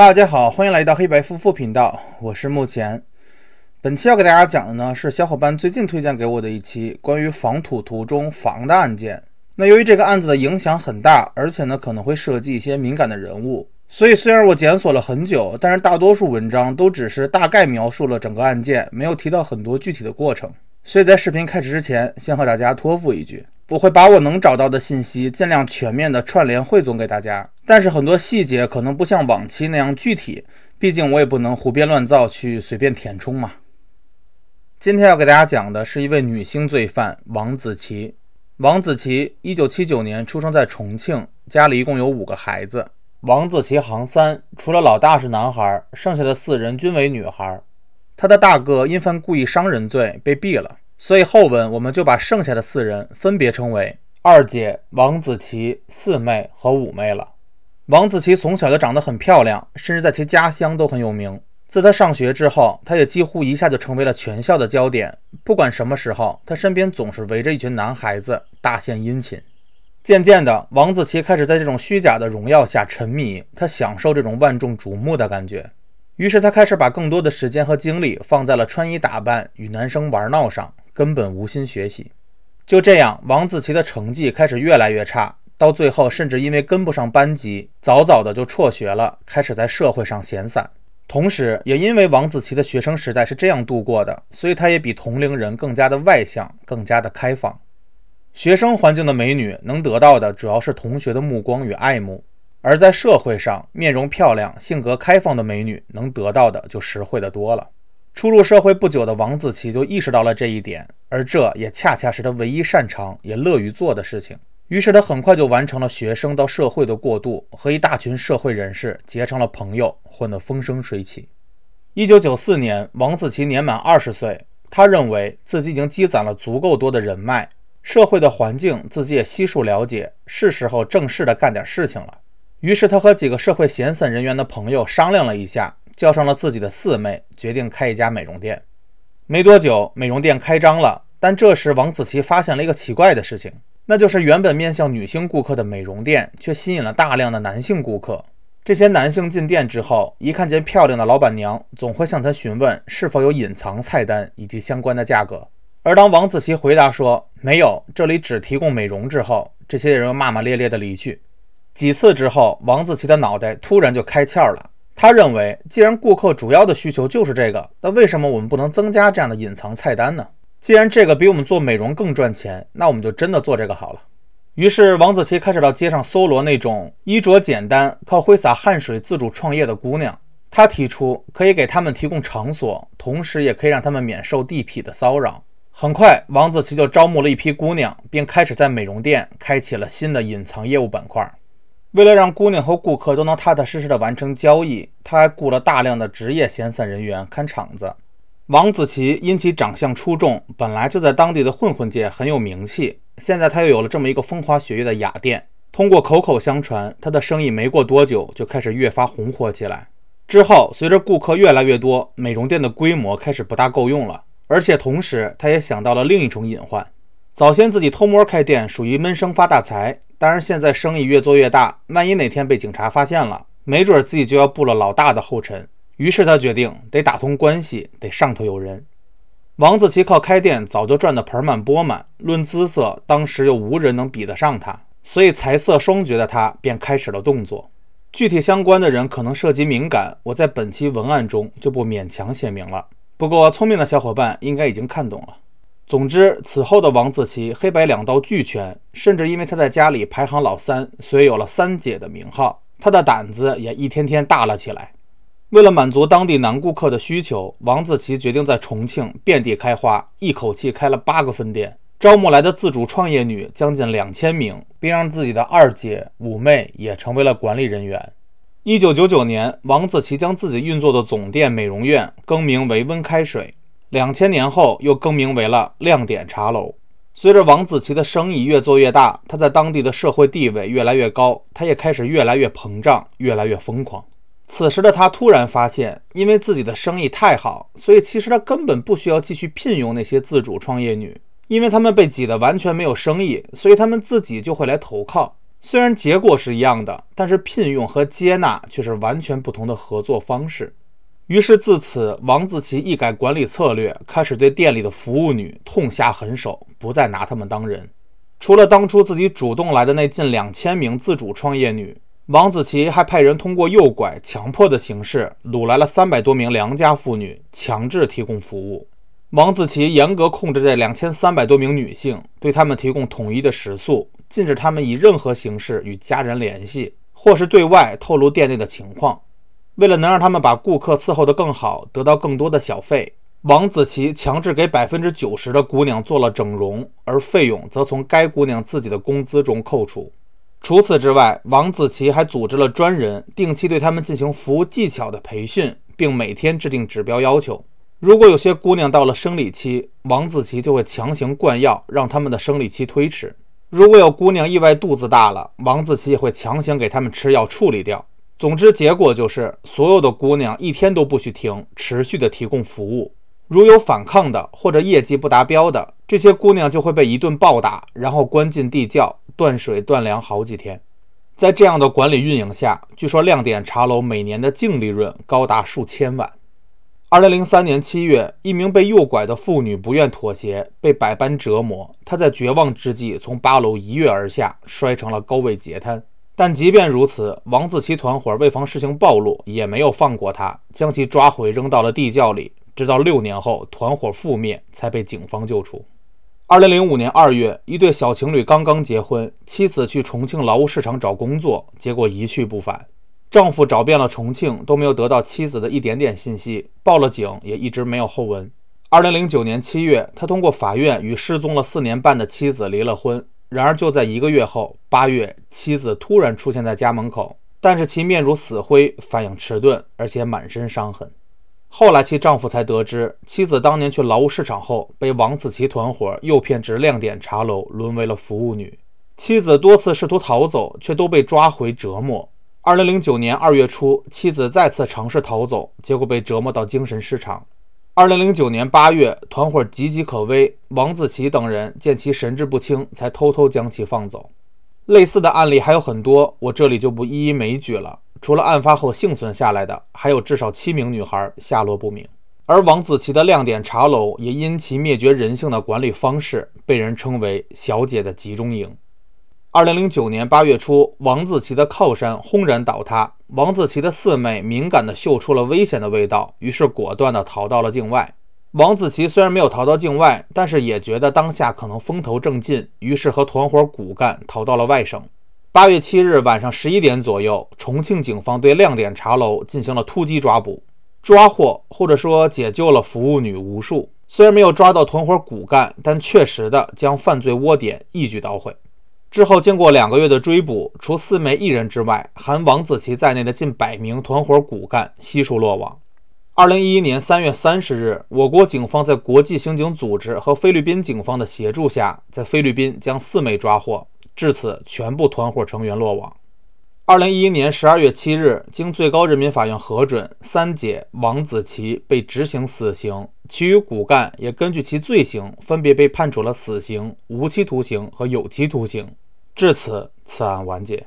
大家好，欢迎来到黑白夫妇频道，我是慕前。本期要给大家讲的呢，是小伙伴最近推荐给我的一期关于防土途中防的案件。那由于这个案子的影响很大，而且呢可能会涉及一些敏感的人物，所以虽然我检索了很久，但是大多数文章都只是大概描述了整个案件，没有提到很多具体的过程。所以在视频开始之前，先和大家托付一句。我会把我能找到的信息尽量全面的串联汇总给大家，但是很多细节可能不像往期那样具体，毕竟我也不能胡编乱造去随便填充嘛。今天要给大家讲的是一位女星罪犯王子奇。王子奇，1979年出生在重庆，家里一共有五个孩子。王子奇行三，除了老大是男孩，剩下的四人均为女孩。他的大哥因犯故意伤人罪被毙了。所以后文我们就把剩下的四人分别称为二姐王子奇、四妹和五妹了。王子奇从小就长得很漂亮，甚至在其家乡都很有名。自她上学之后，她也几乎一下就成为了全校的焦点。不管什么时候，她身边总是围着一群男孩子，大献殷勤。渐渐的，王子奇开始在这种虚假的荣耀下沉迷，她享受这种万众瞩目的感觉。于是她开始把更多的时间和精力放在了穿衣打扮与男生玩闹上。根本无心学习，就这样，王子奇的成绩开始越来越差，到最后甚至因为跟不上班级，早早的就辍学了，开始在社会上闲散。同时，也因为王子奇的学生时代是这样度过的，所以他也比同龄人更加的外向，更加的开放。学生环境的美女能得到的主要是同学的目光与爱慕，而在社会上，面容漂亮、性格开放的美女能得到的就实惠的多了。初入社会不久的王子奇就意识到了这一点，而这也恰恰是他唯一擅长也乐于做的事情。于是他很快就完成了学生到社会的过渡，和一大群社会人士结成了朋友，混得风生水起。一九九四年，王子奇年满二十岁，他认为自己已经积攒了足够多的人脉，社会的环境自己也悉数了解，是时候正式的干点事情了。于是他和几个社会闲散人员的朋友商量了一下。叫上了自己的四妹，决定开一家美容店。没多久，美容店开张了。但这时，王子奇发现了一个奇怪的事情，那就是原本面向女性顾客的美容店，却吸引了大量的男性顾客。这些男性进店之后，一看见漂亮的老板娘，总会向她询问是否有隐藏菜单以及相关的价格。而当王子奇回答说没有，这里只提供美容之后，这些人骂骂咧咧的离去。几次之后，王子奇的脑袋突然就开窍了。他认为，既然顾客主要的需求就是这个，那为什么我们不能增加这样的隐藏菜单呢？既然这个比我们做美容更赚钱，那我们就真的做这个好了。于是，王子奇开始到街上搜罗那种衣着简单、靠挥洒汗水自主创业的姑娘。他提出可以给他们提供场所，同时也可以让他们免受地痞的骚扰。很快，王子奇就招募了一批姑娘，并开始在美容店开启了新的隐藏业务板块。为了让姑娘和顾客都能踏踏实实地完成交易，他还雇了大量的职业闲散人员看场子。王子奇因其长相出众，本来就在当地的混混界很有名气，现在他又有了这么一个风花雪月的雅店，通过口口相传，他的生意没过多久就开始越发红火起来。之后，随着顾客越来越多，美容店的规模开始不大够用了，而且同时他也想到了另一种隐患：早先自己偷摸开店属于闷声发大财。当然，现在生意越做越大，万一哪天被警察发现了，没准自己就要步了老大的后尘。于是他决定得打通关系，得上头有人。王子奇靠开店早就赚得盆满钵满，论姿色，当时又无人能比得上他，所以财色双绝的他便开始了动作。具体相关的人可能涉及敏感，我在本期文案中就不勉强写明了。不过聪明的小伙伴应该已经看懂了。总之，此后的王子奇黑白两道俱全，甚至因为他在家里排行老三，所以有了“三姐”的名号。他的胆子也一天天大了起来。为了满足当地男顾客的需求，王子奇决定在重庆遍地开花，一口气开了八个分店，招募来的自主创业女将近两千名，并让自己的二姐五妹也成为了管理人员。一九九九年，王子奇将自己运作的总店美容院更名为“温开水”。两千年后，又更名为了亮点茶楼。随着王子奇的生意越做越大，他在当地的社会地位越来越高，他也开始越来越膨胀，越来越疯狂。此时的他突然发现，因为自己的生意太好，所以其实他根本不需要继续聘用那些自主创业女，因为他们被挤得完全没有生意，所以他们自己就会来投靠。虽然结果是一样的，但是聘用和接纳却是完全不同的合作方式。于是，自此，王自奇一改管理策略，开始对店里的服务女痛下狠手，不再拿她们当人。除了当初自己主动来的那近两千名自主创业女，王子奇还派人通过诱拐、强迫的形式，掳来了三百多名良家妇女，强制提供服务。王子奇严格控制这两千三百多名女性，对他们提供统一的食宿，禁止他们以任何形式与家人联系，或是对外透露店内的情况。为了能让他们把顾客伺候得更好，得到更多的小费，王子奇强制给百分之九十的姑娘做了整容，而费用则从该姑娘自己的工资中扣除。除此之外，王子奇还组织了专人定期对他们进行服务技巧的培训，并每天制定指标要求。如果有些姑娘到了生理期，王子奇就会强行灌药，让她们的生理期推迟；如果有姑娘意外肚子大了，王子奇也会强行给他们吃药处理掉。总之，结果就是所有的姑娘一天都不许停，持续的提供服务。如有反抗的或者业绩不达标的，这些姑娘就会被一顿暴打，然后关进地窖，断水断粮好几天。在这样的管理运营下，据说亮点茶楼每年的净利润高达数千万。2003年7月，一名被诱拐的妇女不愿妥协，被百般折磨。她在绝望之际，从八楼一跃而下，摔成了高位截瘫。但即便如此，王自奇团伙为防事情暴露，也没有放过他，将其抓回扔到了地窖里，直到六年后团伙覆灭，才被警方救出。二零零五年二月，一对小情侣刚刚结婚，妻子去重庆劳务市场找工作，结果一去不返，丈夫找遍了重庆都没有得到妻子的一点点信息，报了警也一直没有后文。二零零九年七月，他通过法院与失踪了四年半的妻子离了婚。然而，就在一个月后，八月，妻子突然出现在家门口，但是其面如死灰，反应迟钝，而且满身伤痕。后来，其丈夫才得知，妻子当年去劳务市场后，被王子奇团伙诱骗至亮点茶楼，沦为了服务女。妻子多次试图逃走，却都被抓回折磨。二零零九年二月初，妻子再次尝试逃走，结果被折磨到精神失常。二零零九年八月，团伙岌岌可危。王子奇等人见其神志不清，才偷偷将其放走。类似的案例还有很多，我这里就不一一枚举了。除了案发后幸存下来的，还有至少七名女孩下落不明。而王子奇的亮点茶楼也因其灭绝人性的管理方式，被人称为“小姐的集中营”。二零零九年八月初，王自奇的靠山轰然倒塌。王自奇的四妹敏感地嗅出了危险的味道，于是果断地逃到了境外。王自奇虽然没有逃到境外，但是也觉得当下可能风头正劲，于是和团伙骨干逃到了外省。八月七日晚上十一点左右，重庆警方对亮点茶楼进行了突击抓捕，抓获或者说解救了服务女无数。虽然没有抓到团伙骨干，但确实的将犯罪窝点一举捣毁。之后，经过两个月的追捕，除四妹一人之外，含王子奇在内的近百名团伙骨干悉数落网。二零一一年三月三十日，我国警方在国际刑警组织和菲律宾警方的协助下，在菲律宾将四妹抓获，至此全部团伙成员落网。二零一一年十二月七日，经最高人民法院核准，三姐王子奇被执行死刑。其余骨干也根据其罪行，分别被判处了死刑、无期徒刑和有期徒刑。至此，此案完结。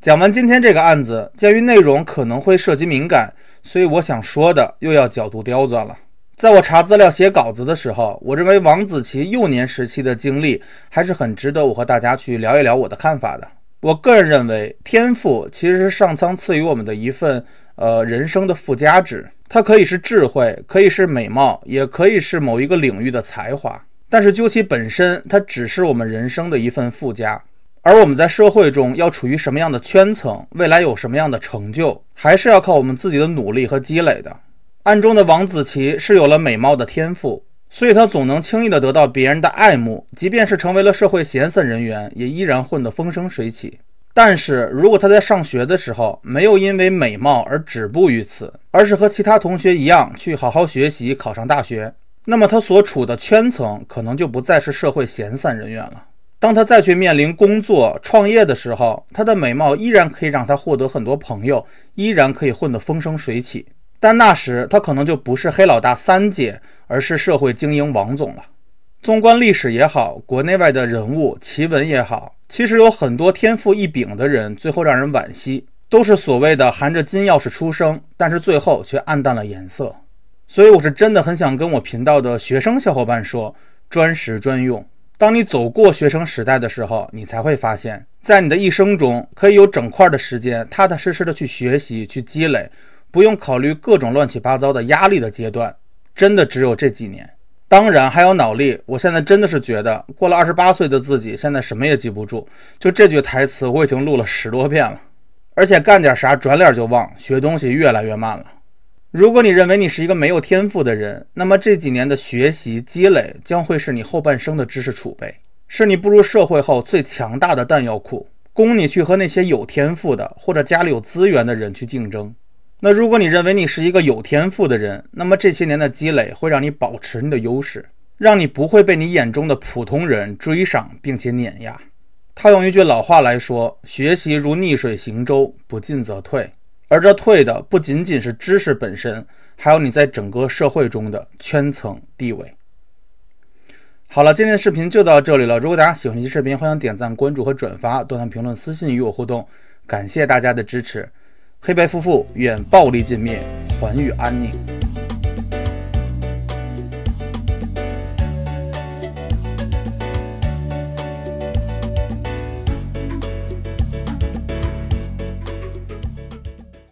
讲完今天这个案子，鉴于内容可能会涉及敏感，所以我想说的又要角度刁钻了。在我查资料写稿子的时候，我认为王子奇幼年时期的经历还是很值得我和大家去聊一聊我的看法的。我个人认为，天赋其实是上苍赐予我们的一份，呃，人生的附加值。它可以是智慧，可以是美貌，也可以是某一个领域的才华。但是，究其本身，它只是我们人生的一份附加。而我们在社会中要处于什么样的圈层，未来有什么样的成就，还是要靠我们自己的努力和积累的。暗中的王子奇是有了美貌的天赋。所以，他总能轻易地得到别人的爱慕，即便是成为了社会闲散人员，也依然混得风生水起。但是如果他在上学的时候没有因为美貌而止步于此，而是和其他同学一样去好好学习，考上大学，那么他所处的圈层可能就不再是社会闲散人员了。当他再去面临工作、创业的时候，他的美貌依然可以让他获得很多朋友，依然可以混得风生水起。但那时他可能就不是黑老大三姐，而是社会精英王总了。纵观历史也好，国内外的人物奇闻也好，其实有很多天赋异禀的人，最后让人惋惜，都是所谓的含着金钥匙出生，但是最后却暗淡了颜色。所以我是真的很想跟我频道的学生小伙伴说，专时专用。当你走过学生时代的时候，你才会发现，在你的一生中，可以有整块的时间，踏踏实实的去学习，去积累。不用考虑各种乱七八糟的压力的阶段，真的只有这几年。当然还有脑力，我现在真的是觉得过了二十八岁的自己，现在什么也记不住。就这句台词，我已经录了十多遍了，而且干点啥转脸就忘，学东西越来越慢了。如果你认为你是一个没有天赋的人，那么这几年的学习积累将会是你后半生的知识储备，是你步入社会后最强大的弹药库，供你去和那些有天赋的或者家里有资源的人去竞争。那如果你认为你是一个有天赋的人，那么这些年的积累会让你保持你的优势，让你不会被你眼中的普通人追上并且碾压。他用一句老话来说：“学习如逆水行舟，不进则退。”而这退的不仅仅是知识本身，还有你在整个社会中的圈层地位。好了，今天的视频就到这里了。如果大家喜欢这期视频，欢迎点赞、关注和转发，多看评论，私信与我互动。感谢大家的支持。黑白夫妇愿暴力尽灭，还于安宁。